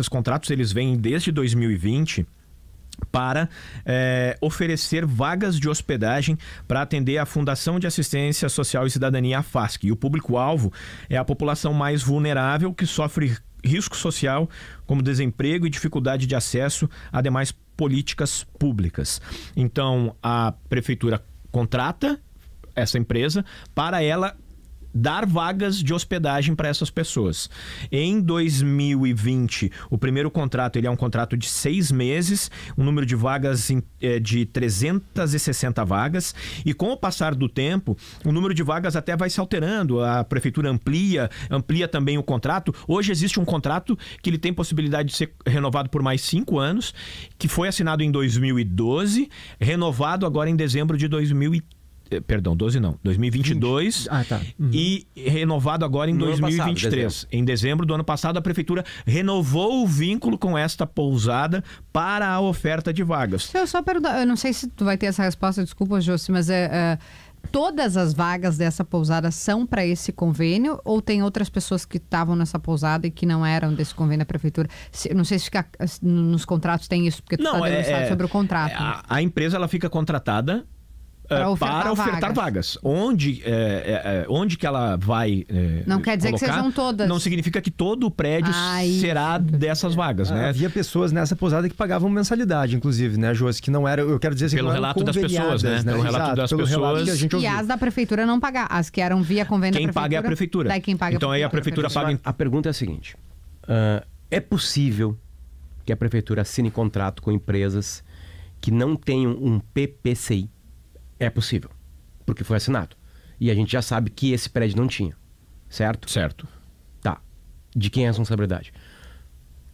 esses contratos eles vêm desde 2020 para é, oferecer vagas de hospedagem para atender a Fundação de Assistência Social e Cidadania, a FASC. E o público-alvo é a população mais vulnerável que sofre risco social, como desemprego e dificuldade de acesso a demais políticas públicas. Então, a prefeitura contrata essa empresa para ela dar vagas de hospedagem para essas pessoas. Em 2020, o primeiro contrato ele é um contrato de seis meses, um número de vagas é, de 360 vagas, e com o passar do tempo, o número de vagas até vai se alterando. A prefeitura amplia, amplia também o contrato. Hoje existe um contrato que ele tem possibilidade de ser renovado por mais cinco anos, que foi assinado em 2012, renovado agora em dezembro de 2013. É, perdão, 12 não, 2022 Ah, tá. Uhum. e renovado agora em no 2023. Passado, dezembro. Em dezembro do ano passado, a prefeitura renovou o vínculo com esta pousada para a oferta de vagas. Eu só pergunto eu não sei se tu vai ter essa resposta, desculpa, Josi, mas é, é todas as vagas dessa pousada são para esse convênio ou tem outras pessoas que estavam nessa pousada e que não eram desse convênio da prefeitura? Se, não sei se fica, nos contratos tem isso, porque tu não, tá é, é, sobre o contrato. É, a, a, empresa ela fica contratada é, para ofertar, ofertar vagas. vagas. Onde, é, é, é, onde que ela vai. É, não quer dizer colocar, que sejam todas. Não significa que todo o prédio Ai, será dessas vagas, ah, né? Havia pessoas nessa pousada que pagavam mensalidade, inclusive, né, Josi? Que não era. Eu quero dizer assim, pelo relato das pessoas, né? né? Pelo Exato, relato das pelo pessoas. Relato e as da prefeitura não pagar. As que eram via convênio quem da prefeitura. Paga é a prefeitura. Daí quem paga é então aí a prefeitura, paga. Em... A pergunta é a seguinte: uh, é possível que a prefeitura assine contrato com empresas que não tenham um PPCI? É possível, porque foi assinado. E a gente já sabe que esse prédio não tinha, certo? Certo. Tá. De quem é a responsabilidade?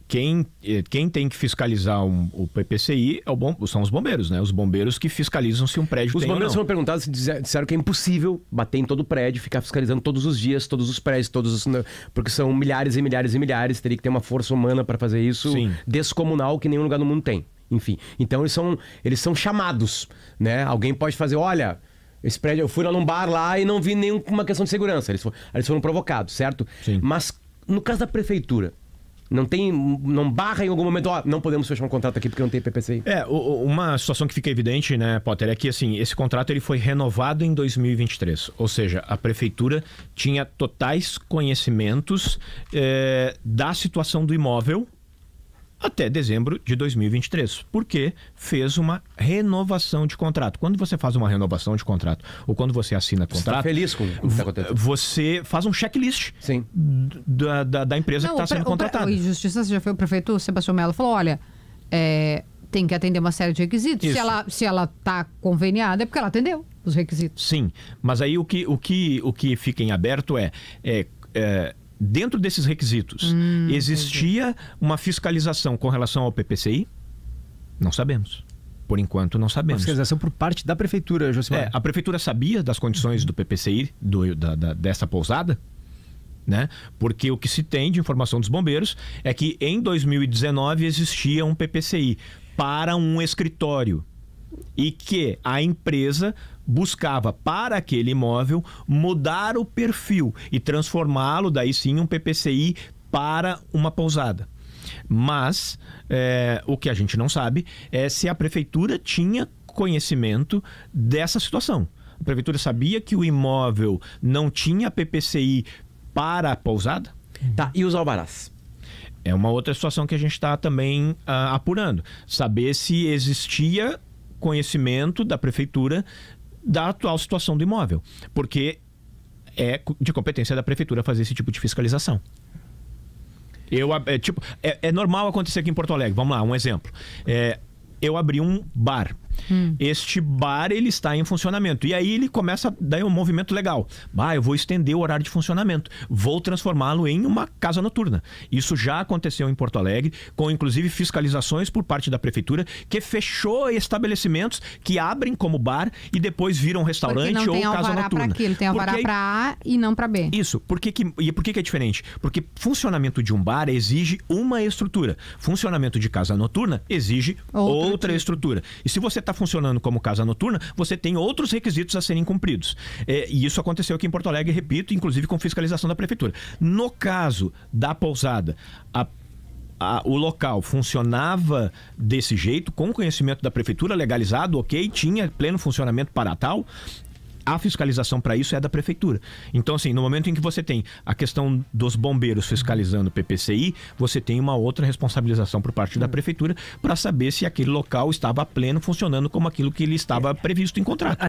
Quem, eh, quem tem que fiscalizar um, o PPCI é o bom, são os bombeiros, né? Os bombeiros que fiscalizam se um prédio os bombeiros foram perguntados e disseram que é impossível bater em todo o prédio, ficar fiscalizando todos os dias, todos os prédios, todos os, né? porque são milhares e milhares e milhares, teria que ter uma força humana para fazer isso Sim. descomunal que nenhum lugar no mundo tem enfim. Então eles são, eles são chamados, né? Alguém pode fazer, olha, esse prédio, eu fui lá num bar lá e não vi nenhuma questão de segurança. Eles foram, eles foram provocados, certo? Sim. Mas no caso da prefeitura, não tem. Não barra em algum momento, ó, não podemos fechar um contrato aqui porque não tem PPCI. É, uma situação que fica evidente, né, Potter, é que assim, esse contrato ele foi renovado em 2023. Ou seja, a prefeitura tinha totais conhecimentos é, da situação do imóvel até dezembro de 2023, porque fez uma renovação de contrato. Quando você faz uma renovação de contrato ou quando você assina contrato, você tá feliz com o que está acontecendo. Você faz um checklist Sim. Da, da, da empresa Não, que está sendo contratada. E Justiça já foi o prefeito Sebastião mello falou, olha, é, tem que atender uma série de requisitos. Isso. Se ela se ela está conveniada é porque ela atendeu os requisitos. Sim, mas aí o que o que o que fica em aberto é, é, é dentro desses requisitos, hum, existia entendi. uma fiscalização com relação ao PPCI? Não sabemos. Por enquanto, não sabemos. Uma fiscalização por parte da prefeitura, Josimar. É, a prefeitura sabia das condições do PPCI do, da, da, dessa pousada? Né? Porque o que se tem de informação dos bombeiros é que em 2019 existia um PPCI para um escritório e que a empresa buscava para aquele imóvel mudar o perfil e transformá-lo daí sim um PPCI para uma pousada. Mas é, o que a gente não sabe é se a prefeitura tinha conhecimento dessa situação. A prefeitura sabia que o imóvel não tinha PPCI para a pousada? Uhum. Tá, e os alvarás? É uma outra situação que a gente está também uh, apurando. Saber se existia conhecimento da prefeitura da atual situação do imóvel, porque é de competência da prefeitura fazer esse tipo de fiscalização. Eu, é, tipo, é, é normal acontecer aqui em Porto Alegre. Vamos lá, um exemplo. É, eu abri um bar Hum. Este bar ele está em funcionamento. E aí ele começa a dar um movimento legal. Ah, eu vou estender o horário de funcionamento. Vou transformá-lo em uma casa noturna. Isso já aconteceu em Porto Alegre, com inclusive fiscalizações por parte da prefeitura, que fechou estabelecimentos que abrem como bar e depois viram restaurante ou casa noturna. Aquilo, tem alvará porque... para A e não para B. Isso. Por que que... E por que, que é diferente? Porque funcionamento de um bar exige uma estrutura. Funcionamento de casa noturna exige outra, outra tipo. estrutura. E se você está funcionando como casa noturna, você tem outros requisitos a serem cumpridos. É, e isso aconteceu aqui em Porto Alegre, repito, inclusive com fiscalização da prefeitura. No caso da pousada, a o local funcionava desse jeito, com conhecimento da prefeitura, legalizado, ok, tinha pleno funcionamento para tal, a fiscalização para isso é da prefeitura. Então, assim, no momento em que você tem a questão dos bombeiros fiscalizando o PPCI, você tem uma outra responsabilização por parte da hum. prefeitura para saber se aquele local estava pleno funcionando como aquilo que ele estava é. previsto em contrato.